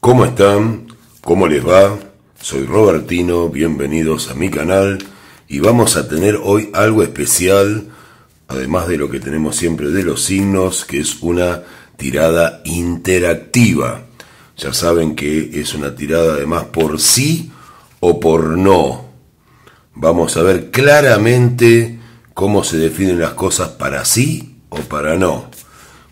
¿Cómo están? ¿Cómo les va? Soy Robertino, bienvenidos a mi canal y vamos a tener hoy algo especial, además de lo que tenemos siempre de los signos, que es una tirada interactiva. Ya saben que es una tirada además por sí o por no. Vamos a ver claramente cómo se definen las cosas para sí o para no.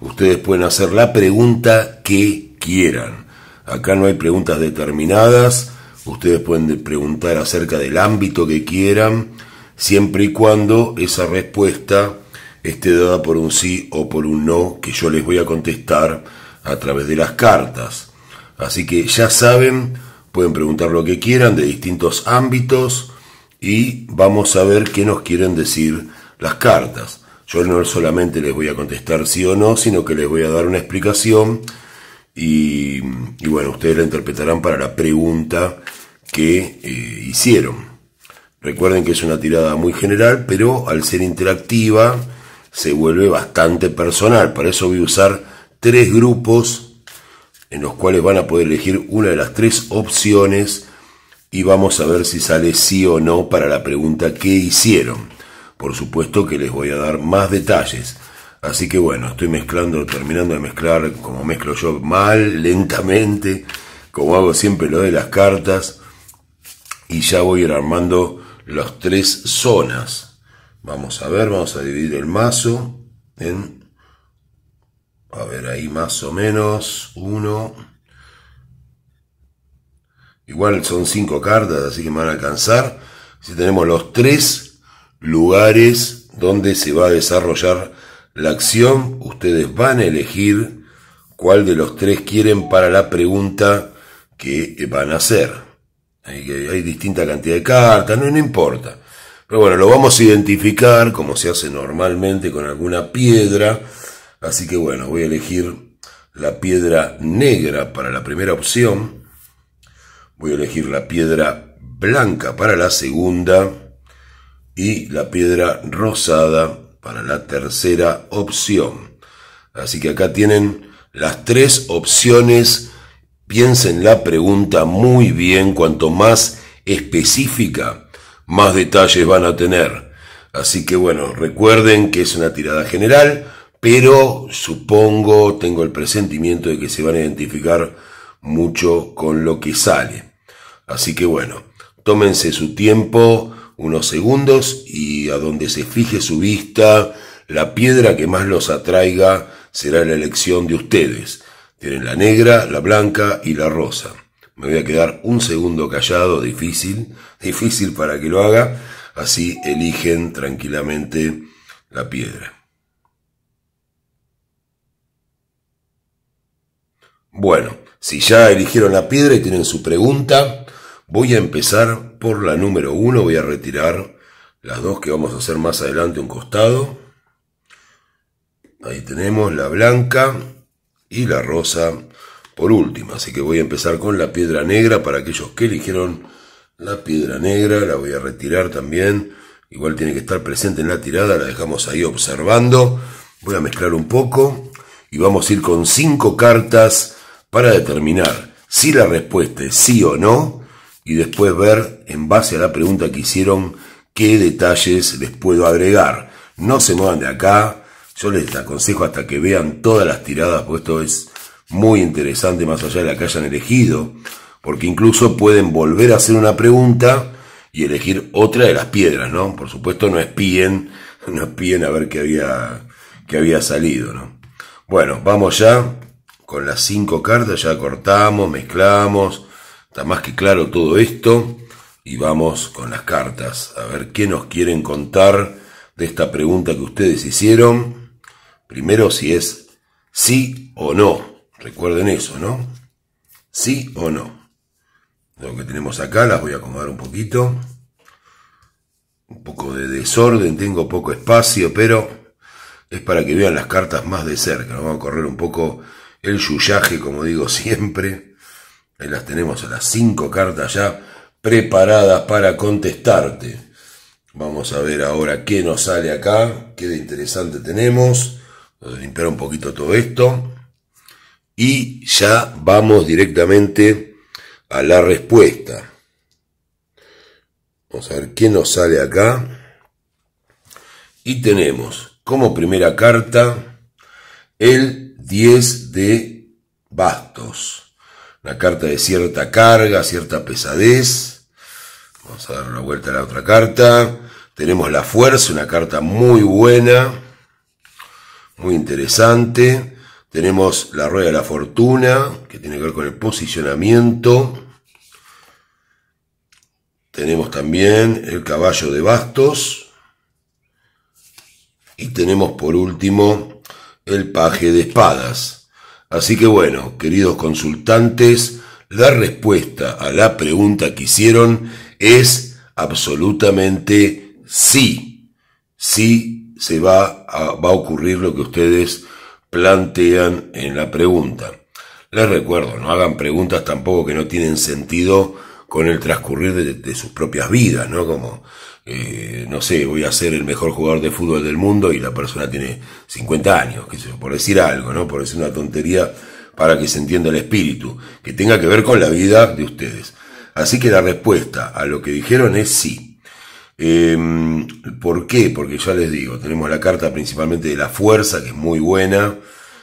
Ustedes pueden hacer la pregunta que quieran. Acá no hay preguntas determinadas. Ustedes pueden preguntar acerca del ámbito que quieran, siempre y cuando esa respuesta esté dada por un sí o por un no que yo les voy a contestar a través de las cartas. Así que ya saben, pueden preguntar lo que quieran de distintos ámbitos y vamos a ver qué nos quieren decir las cartas. Yo no solamente les voy a contestar sí o no, sino que les voy a dar una explicación y, bueno, ustedes la interpretarán para la pregunta que eh, hicieron. Recuerden que es una tirada muy general, pero al ser interactiva se vuelve bastante personal. Para eso voy a usar tres grupos en los cuales van a poder elegir una de las tres opciones y vamos a ver si sale sí o no para la pregunta que hicieron. Por supuesto que les voy a dar más detalles. Así que bueno, estoy mezclando, terminando de mezclar, como mezclo yo mal, lentamente, como hago siempre lo de las cartas. Y ya voy a ir armando las tres zonas. Vamos a ver, vamos a dividir el mazo en... A ver, ahí más o menos, uno... Igual son cinco cartas, así que me van a alcanzar. Si tenemos los tres lugares donde se va a desarrollar la acción, ustedes van a elegir cuál de los tres quieren para la pregunta que van a hacer. Hay, distinta cantidad de cartas, no, no importa. Pero bueno, lo vamos a identificar como se hace normalmente con alguna piedra. Así que bueno, voy a elegir la piedra negra para la primera opción. Voy a elegir la piedra blanca para la segunda. Y la piedra rosada para la tercera opción. Así que acá tienen las tres opciones. Piensen la pregunta muy bien, cuanto más específica, más detalles van a tener. Así que bueno, recuerden que es una tirada general, pero supongo, tengo el presentimiento de que se van a identificar mucho con lo que sale. Así que bueno, tómense su tiempo unos segundos y a donde se fije su vista, la piedra que más los atraiga será la elección de ustedes. Tienen la negra, la blanca y la rosa. Me voy a quedar un segundo callado, difícil, difícil para que lo haga. Así eligen tranquilamente la piedra. Bueno, si ya eligieron la piedra y tienen su pregunta, Voy a empezar por la número 1, voy a retirar las dos que vamos a hacer más adelante un costado. Ahí tenemos la blanca y la rosa por última. Así que voy a empezar con la piedra negra para aquellos que eligieron la piedra negra. La voy a retirar también. Igual tiene que estar presente en la tirada. La dejamos ahí observando. Voy a mezclar un poco y vamos a ir con cinco cartas para determinar si la respuesta es sí o no y después ver, en base a la pregunta que hicieron, qué detalles les puedo agregar. No se muevan de acá, yo les aconsejo hasta que vean todas las tiradas, porque esto es muy interesante más allá de la que hayan elegido, porque incluso pueden volver a hacer una pregunta y elegir otra de las piedras, ¿no? Por supuesto no espíen, no espíen a ver qué había, había salido, ¿no? Bueno, vamos ya con las cinco cartas, ya cortamos, mezclamos, más que claro todo esto y vamos con las cartas. A ver qué nos quieren contar de esta pregunta que ustedes hicieron. Primero si es sí o no. Recuerden eso, ¿no? Sí o no. Lo que tenemos acá las voy a acomodar un poquito. Un poco de desorden, tengo poco espacio, pero es para que vean las cartas más de cerca. Vamos a correr un poco el yuyaje, como digo siempre. Ahí las tenemos a las cinco cartas ya preparadas para contestarte. Vamos a ver ahora qué nos sale acá, qué interesante tenemos. Vamos a limpiar un poquito todo esto. Y ya vamos directamente a la respuesta. Vamos a ver qué nos sale acá. Y tenemos como primera carta el 10 de bastos. Una carta de cierta carga, cierta pesadez. Vamos a dar una vuelta a la otra carta. Tenemos la fuerza, una carta muy buena, muy interesante. Tenemos la rueda de la fortuna, que tiene que ver con el posicionamiento. Tenemos también el caballo de bastos. Y tenemos por último el paje de espadas. Así que bueno, queridos consultantes, la respuesta a la pregunta que hicieron es absolutamente sí. Sí se va a, ocurrir lo que ustedes plantean en la pregunta. Les recuerdo, no hagan preguntas tampoco que no tienen sentido con el transcurrir de, sus propias vidas, ¿no? Como, eh, no sé, voy a ser el mejor jugador de fútbol del mundo y la persona tiene 50 años, qué sé por decir algo, ¿no? Por decir una tontería para que se entienda el espíritu, que tenga que ver con la vida de ustedes. Así que la respuesta a lo que dijeron es sí. Em, ¿Por qué? Porque ya les digo, tenemos la carta principalmente de la fuerza, que es muy buena.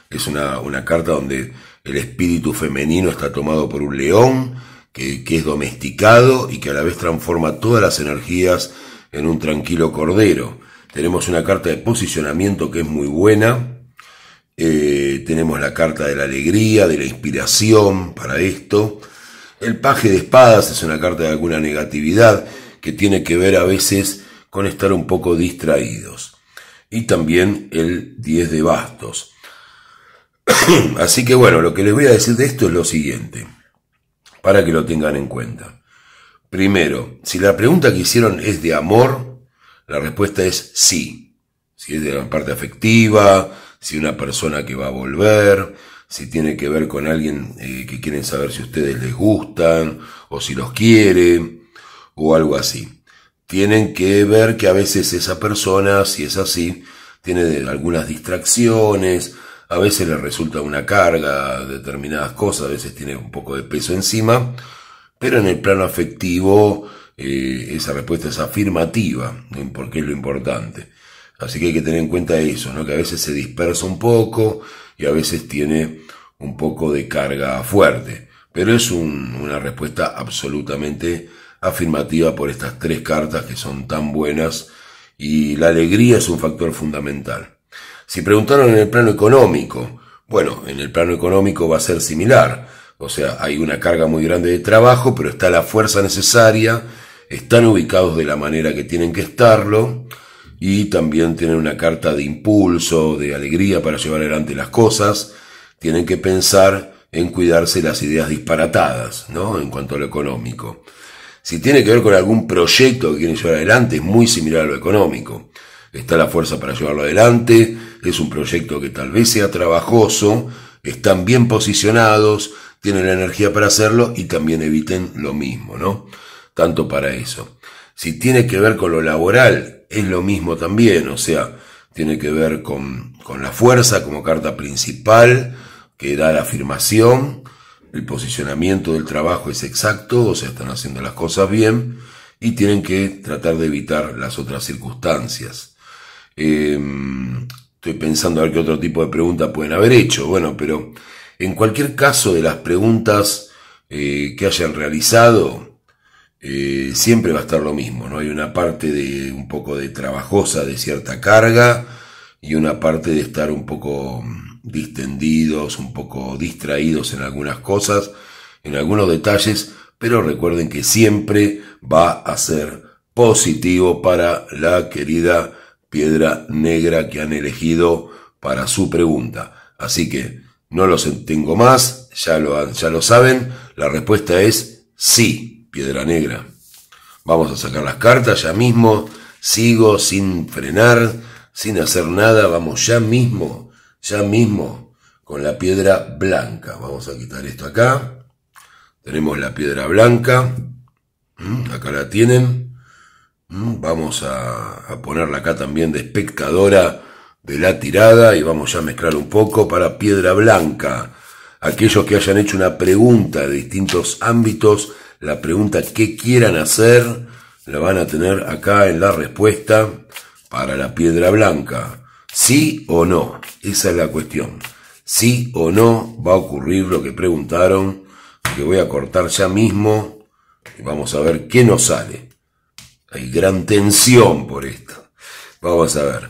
Es una, una carta donde el espíritu femenino está tomado por un león que, es domesticado y que a la vez transforma todas las energías en un tranquilo cordero. Tenemos una carta de posicionamiento que es muy buena. Eh, tenemos la carta de la alegría, de la inspiración para esto. El paje de espadas es una carta de alguna negatividad que tiene que ver a veces con estar un poco distraídos. Y también el 10 de bastos. Así que bueno, lo que les voy a decir de esto es lo siguiente para que lo tengan en cuenta. Primero, si la pregunta que hicieron es de amor, la respuesta es sí. Si es de la parte afectiva, si una persona que va a volver, si tiene que ver con alguien eh, que quieren saber si ustedes les gustan o si los quiere o algo así. Tienen que ver que a veces esa persona, si es así, tiene algunas distracciones, a veces le resulta una carga, determinadas cosas, a veces tiene un poco de peso encima, pero en el plano afectivo eh, esa respuesta es afirmativa, porque es lo importante. Así que hay que tener en cuenta eso, que a veces se dispersa un poco y a veces tiene un poco de carga fuerte, pero es una respuesta absolutamente afirmativa por estas tres cartas que son tan buenas y la alegría es un factor fundamental. Si preguntaron en el plano económico, bueno, en el plano económico va a ser similar. O sea, hay una carga muy grande de trabajo, pero está la fuerza necesaria, están ubicados de la manera que tienen que estarlo y también tienen una carta de impulso, de alegría para llevar adelante las cosas. Tienen que pensar en cuidarse las ideas disparatadas, ¿no? En cuanto a lo económico. Si tiene que ver con algún proyecto que quieren llevar adelante, es muy similar a lo económico está la fuerza para llevarlo adelante, es un proyecto que tal vez sea trabajoso, están bien posicionados, tienen la energía para hacerlo y también eviten lo mismo, ¿no? Tanto para eso. Si tiene que ver con lo laboral, es lo mismo también, o sea, tiene que ver con, con la fuerza como carta principal, que da la afirmación, el posicionamiento del trabajo es exacto, o sea, están haciendo las cosas bien, y tienen que tratar de evitar las otras circunstancias. Em, estoy pensando a ver qué otro tipo de preguntas pueden haber hecho. Bueno, pero en cualquier caso de las preguntas eh, que hayan realizado, eh, siempre va a estar lo mismo, ¿no? Hay una parte de un poco de trabajosa, de cierta carga, y una parte de estar un poco mm, distendidos, un poco distraídos en algunas cosas, en algunos detalles, pero recuerden que siempre va a ser positivo para la querida piedra negra que han elegido para su pregunta. Así que no los tengo más, ya lo, ya lo saben, la respuesta es sí, piedra negra. Vamos a sacar las cartas ya mismo, sigo sin frenar, sin hacer nada, vamos ya mismo, ya mismo con la piedra blanca. Vamos a quitar esto acá. Tenemos la piedra blanca. Mm, acá la tienen. Mm, vamos a, ponerla acá también de espectadora de la tirada y vamos a mezclar un poco para Piedra Blanca. Aquellos que hayan hecho una pregunta de distintos ámbitos, la pregunta que quieran hacer, la van a tener acá en la respuesta para la Piedra Blanca. Sí o no, esa es la cuestión. Sí o no va a ocurrir lo que preguntaron, que voy a cortar ya mismo y vamos a ver qué nos sale. Hay gran tensión por esto. Vamos a ver.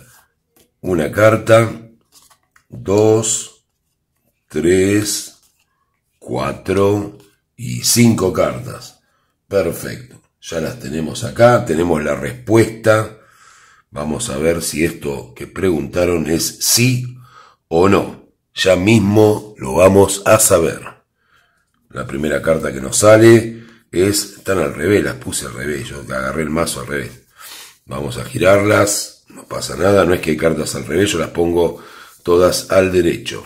Una carta, dos, tres, cuatro y cinco cartas. Perfecto. Ya las tenemos acá, tenemos la respuesta. Vamos a ver si esto que preguntaron es sí o no. Ya mismo lo vamos a saber. La primera carta que nos sale es, están al revés, las puse al revés, yo agarré el mazo al revés. Vamos a girarlas, no pasa nada, no es que hay cartas al revés, yo las pongo todas al derecho.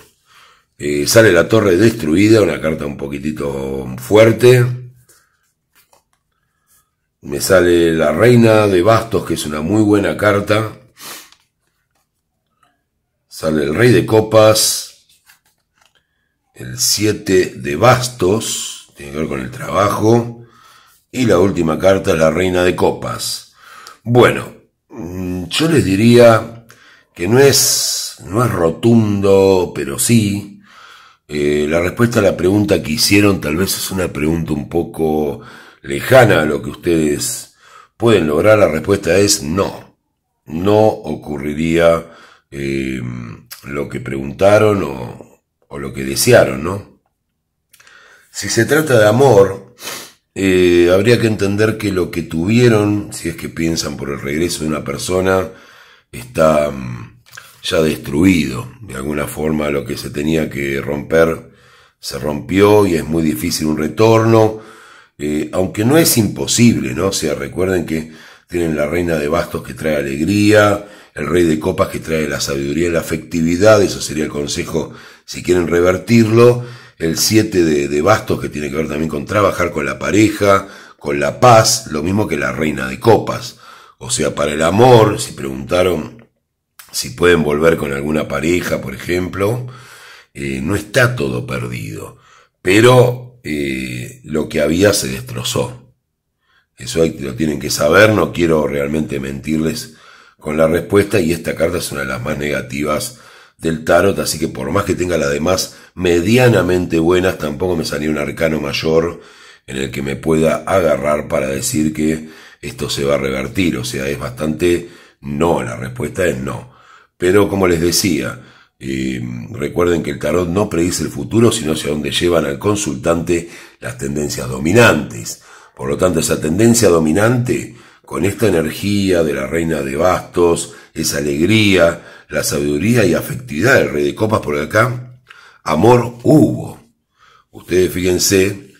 Eh, sale la torre destruida, una carta un poquitito fuerte. Me sale la reina de bastos, que es una muy buena carta. Sale el rey de copas. El 7 de bastos, tiene que ver con el trabajo. Y la última carta la reina de copas. Bueno, mm, yo les diría que no es, no es rotundo, pero sí. Eh, la respuesta a la pregunta que hicieron tal vez es una pregunta un poco lejana a lo que ustedes pueden lograr. La respuesta es no. No ocurriría eh, lo que preguntaron o, o lo que desearon, ¿no? Si se trata de amor, eh, habría que entender que lo que tuvieron, si es que piensan por el regreso de una persona, está mm, ya destruido. De alguna forma lo que se tenía que romper se rompió y es muy difícil un retorno, eh, aunque no es imposible, ¿no? O sea, recuerden que tienen la reina de bastos que trae alegría, el rey de copas que trae la sabiduría y la afectividad, eso sería el consejo si quieren revertirlo, el 7 de, bastos, que tiene que ver también con trabajar con la pareja, con la paz, lo mismo que la reina de copas. O sea, para el amor, si preguntaron si pueden volver con alguna pareja, por ejemplo, eh, no está todo perdido, pero eh, lo que había se destrozó. Eso lo tienen que saber, no quiero realmente mentirles con la respuesta y esta carta es una de las más negativas del tarot, así que por más que tenga las demás medianamente buenas, tampoco me salía un arcano mayor en el que me pueda agarrar para decir que esto se va a revertir, o sea, es bastante no, la respuesta es no. Pero como les decía, eh, recuerden que el tarot no predice el futuro, sino hacia donde llevan al consultante las tendencias dominantes. Por lo tanto, esa tendencia dominante, con esta energía de la reina de bastos, esa alegría, la sabiduría y afectividad del rey de copas, por acá amor hubo. Ustedes fíjense,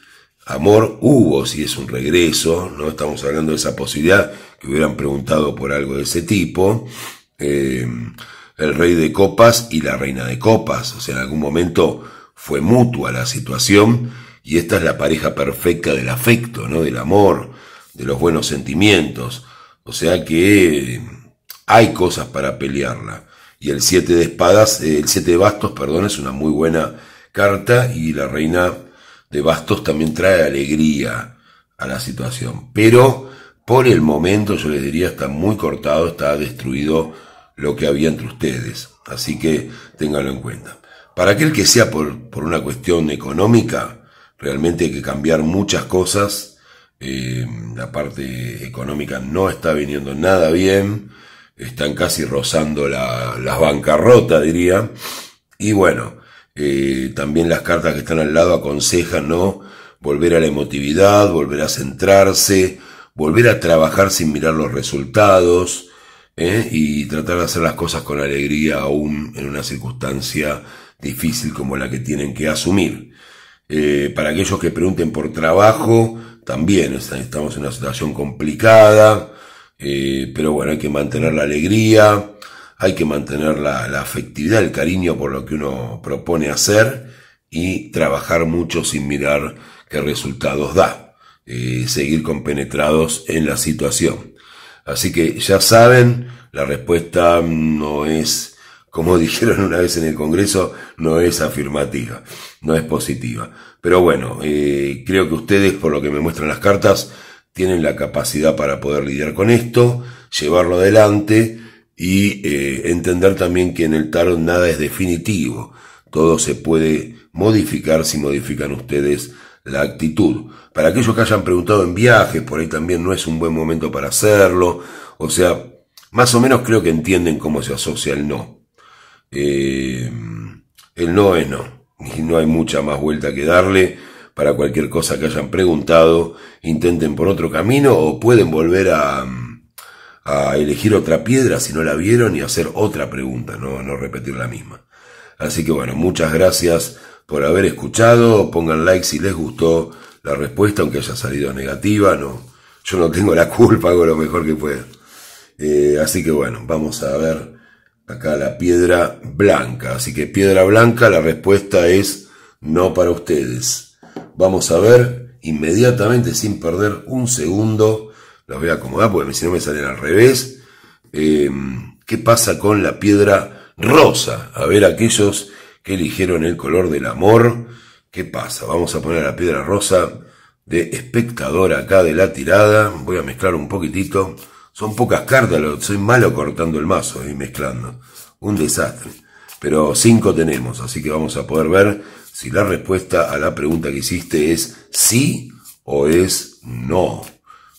amor hubo, si es un regreso, no estamos hablando de esa posibilidad que hubieran preguntado por algo de ese tipo. Em, el rey de copas y la reina de copas, o sea, en algún momento fue mutua la situación y esta es la pareja perfecta del afecto, ¿no? Del amor, de los buenos sentimientos. O sea que hay cosas para pelearla. Y el 7 de espadas, eh, el 7 de bastos, perdón, es una muy buena carta y la reina de bastos también trae alegría a la situación. Pero por el momento yo les diría está muy cortado, está destruido lo que había entre ustedes. Así que ténganlo en cuenta. Para aquel que sea por, por una cuestión económica, realmente hay que cambiar muchas cosas. Eh, la parte económica no está viniendo nada bien están casi rozando la, las bancarrotas, diría. Y bueno, eh, también las cartas que están al lado aconsejan, ¿no? Volver a la emotividad, volver a centrarse, volver a trabajar sin mirar los resultados ¿eh? y tratar de hacer las cosas con alegría aún en una circunstancia difícil como la que tienen que asumir. Eh, para aquellos que pregunten por trabajo, también estamos en una situación complicada, eh, pero bueno, hay que mantener la alegría, hay que mantener la, afectividad, el cariño por lo que uno propone hacer y trabajar mucho sin mirar qué resultados da. Eh, seguir compenetrados en la situación. Así que ya saben, la respuesta no es, como dijeron una vez en el Congreso, no es afirmativa, no es positiva. Pero bueno, eh, creo que ustedes, por lo que me muestran las cartas, tienen la capacidad para poder lidiar con esto, llevarlo adelante y eh, entender también que en el tarot nada es definitivo, todo se puede modificar si modifican ustedes la actitud. Para aquellos que hayan preguntado en viajes, por ahí también no es un buen momento para hacerlo, o sea, más o menos creo que entienden cómo se asocia el no. Eh, el no es no, y no hay mucha más vuelta que darle para cualquier cosa que hayan preguntado, intenten por otro camino o pueden volver a, a elegir otra piedra si no la vieron y hacer otra pregunta, no, no repetir la misma. Así que bueno, muchas gracias por haber escuchado, pongan like si les gustó la respuesta, aunque haya salido negativa, no, yo no tengo la culpa, hago lo mejor que pueda. Eh, así que bueno, vamos a ver acá la piedra blanca. Así que piedra blanca, la respuesta es no para ustedes. Vamos a ver inmediatamente, sin perder un segundo, los voy a acomodar porque si no me salen al revés, em, qué pasa con la piedra rosa. A ver aquellos que eligieron el color del amor, qué pasa. Vamos a poner la piedra rosa de espectador acá de la tirada. Voy a mezclar un poquitito. Son pocas cartas, soy malo cortando el mazo y mezclando. Un desastre. Pero cinco tenemos, así que vamos a poder ver si la respuesta a la pregunta que hiciste es sí o es no.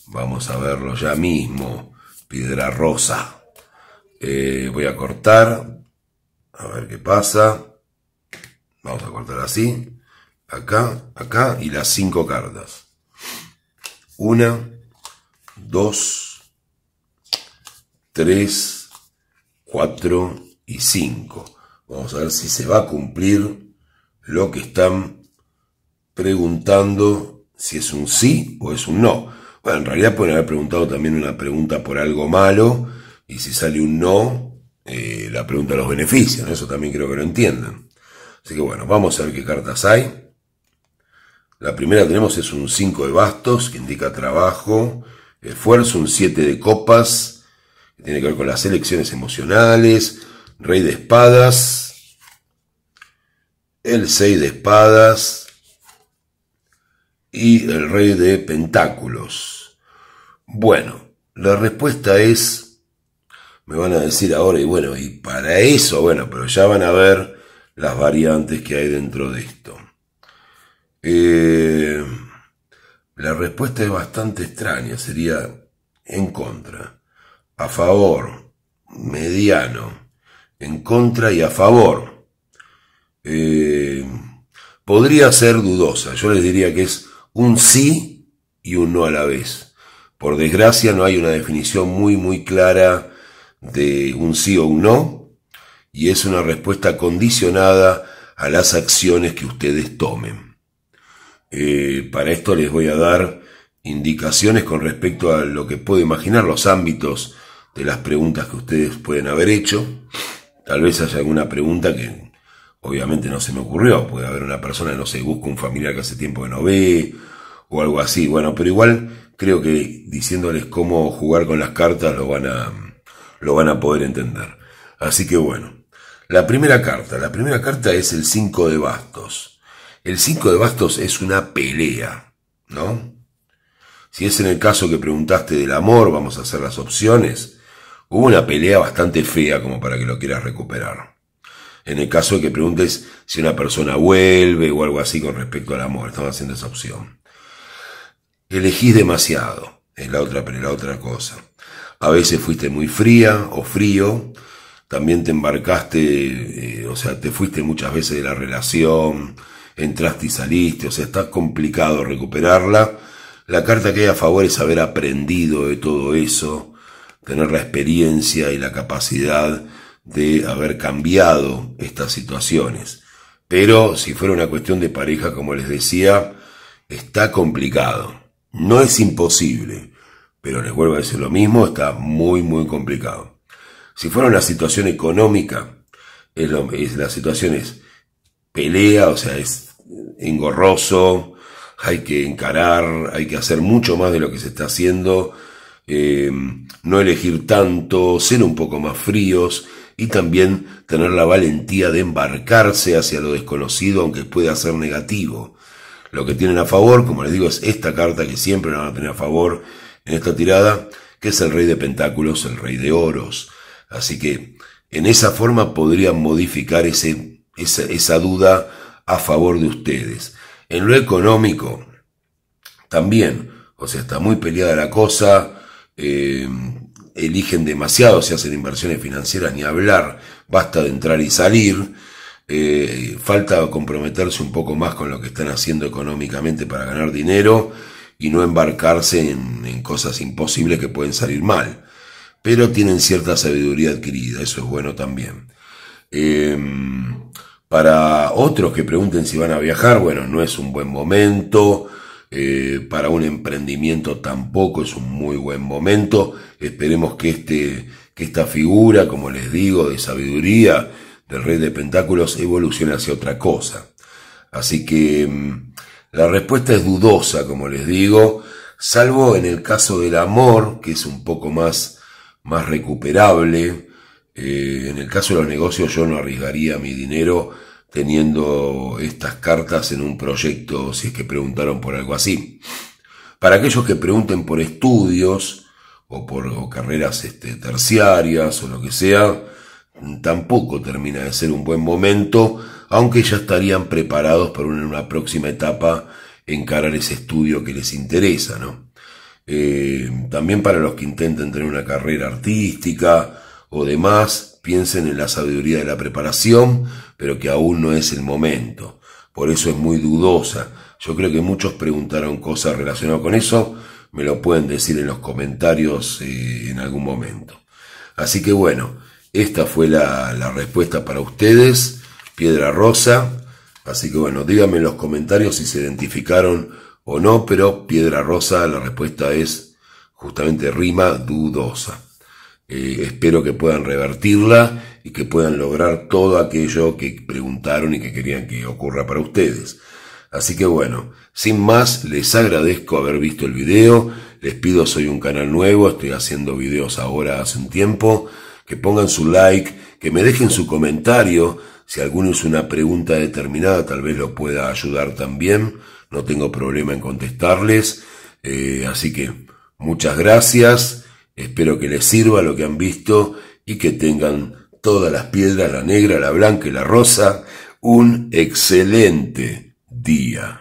Vamos a verlo ya mismo. Piedra rosa. Eh, voy a cortar. A ver qué pasa. Vamos a cortar así. Acá, acá y las cinco cartas. Una, dos, tres, cuatro y cinco. Vamos a ver si se va a cumplir lo que están preguntando si es un sí o es un no. Bueno, en realidad pueden haber preguntado también una pregunta por algo malo y si sale un no, eh, la pregunta los beneficia, eso también creo que lo entiendan. Así que bueno, vamos a ver qué cartas hay. La primera tenemos es un 5 de bastos, que indica trabajo, esfuerzo, un 7 de copas, que tiene que ver con las elecciones emocionales, rey de espadas, el 6 de espadas y el rey de pentáculos. Bueno, la respuesta es, me van a decir ahora, y bueno, y para eso, bueno, pero ya van a ver las variantes que hay dentro de esto. Eh, la respuesta es bastante extraña, sería en contra, a favor, mediano, en contra y a favor. Eh, podría ser dudosa. Yo les diría que es un sí y un no a la vez. Por desgracia no hay una definición muy muy clara de un sí o un no y es una respuesta condicionada a las acciones que ustedes tomen. Eh, para esto les voy a dar indicaciones con respecto a lo que puedo imaginar los ámbitos de las preguntas que ustedes pueden haber hecho. Tal vez haya alguna pregunta que obviamente no se me ocurrió, puede haber una persona, no sé, busca un familiar que hace tiempo que no ve o algo así, bueno, pero igual creo que diciéndoles cómo jugar con las cartas lo van a, lo van a poder entender. Así que bueno, la primera carta, la primera carta es el 5 de bastos. El 5 de bastos es una pelea, ¿no? Si es en el caso que preguntaste del amor, vamos a hacer las opciones. Hubo una pelea bastante fea como para que lo quieras recuperar. En el caso de que preguntes si una persona vuelve o algo así con respecto al amor, estamos haciendo esa opción. Elegís demasiado, es la otra, la otra cosa. A veces fuiste muy fría o frío, también te embarcaste, eh, o sea, te fuiste muchas veces de la relación, entraste y saliste, o sea, está complicado recuperarla. La carta que hay a favor es haber aprendido de todo eso, tener la experiencia y la capacidad de haber cambiado estas situaciones. Pero si fuera una cuestión de pareja, como les decía, está complicado. No es imposible, pero les vuelvo a decir lo mismo, está muy, muy complicado. Si fuera una situación económica, es la situación es pelea, o sea, es engorroso, hay que encarar, hay que hacer mucho más de lo que se está haciendo, eh, no elegir tanto, ser un poco más fríos, y también tener la valentía de embarcarse hacia lo desconocido aunque pueda ser negativo. Lo que tienen a favor, como les digo, es esta carta que siempre la van a tener a favor en esta tirada, que es el rey de pentáculos, el rey de oros. Así que en esa forma podrían modificar ese, esa, duda a favor de ustedes. En lo económico, también, o sea, está muy peleada la cosa, eh, eligen demasiado, si hacen inversiones financieras, ni hablar, basta de entrar y salir. Eh, falta comprometerse un poco más con lo que están haciendo económicamente para ganar dinero y no embarcarse en, cosas imposibles que pueden salir mal. Pero tienen cierta sabiduría adquirida, eso es bueno también. Em, para otros que pregunten si van a viajar, bueno, no es un buen momento. Eh, para un emprendimiento tampoco es un muy buen momento. Esperemos que, este, que esta figura, como les digo, de sabiduría del rey de pentáculos evolucione hacia otra cosa. Así que mm, la respuesta es dudosa, como les digo, salvo en el caso del amor, que es un poco más, más recuperable. Eh, en el caso de los negocios yo no arriesgaría mi dinero teniendo estas cartas en un proyecto, si es que preguntaron por algo así. Para aquellos que pregunten por estudios o por carreras este, terciarias o lo que sea, tampoco termina de ser un buen momento, aunque ya estarían preparados para una, próxima etapa encarar ese estudio que les interesa, ¿no? Eh, también para los que intenten tener una carrera artística o demás, piensen en la sabiduría de la preparación, pero que aún no es el momento. Por eso es muy dudosa. Yo creo que muchos preguntaron cosas relacionadas con eso. Me lo pueden decir en los comentarios eh, en algún momento. Así que bueno, esta fue la, la respuesta para ustedes. Piedra Rosa. Así que bueno, díganme en los comentarios si se identificaron o no, pero Piedra Rosa la respuesta es justamente rima dudosa. Eh, espero que puedan revertirla y que puedan lograr todo aquello que preguntaron y que querían que ocurra para ustedes. Así que bueno, sin más, les agradezco haber visto el video. Les pido, soy un canal nuevo, estoy haciendo videos ahora hace un tiempo. Que pongan su like, que me dejen su comentario. Si alguno es una pregunta determinada, tal vez lo pueda ayudar también. No tengo problema en contestarles. Eh, así que muchas gracias Espero que les sirva lo que han visto y que tengan todas las piedras, la negra, la blanca y la rosa, un excelente día.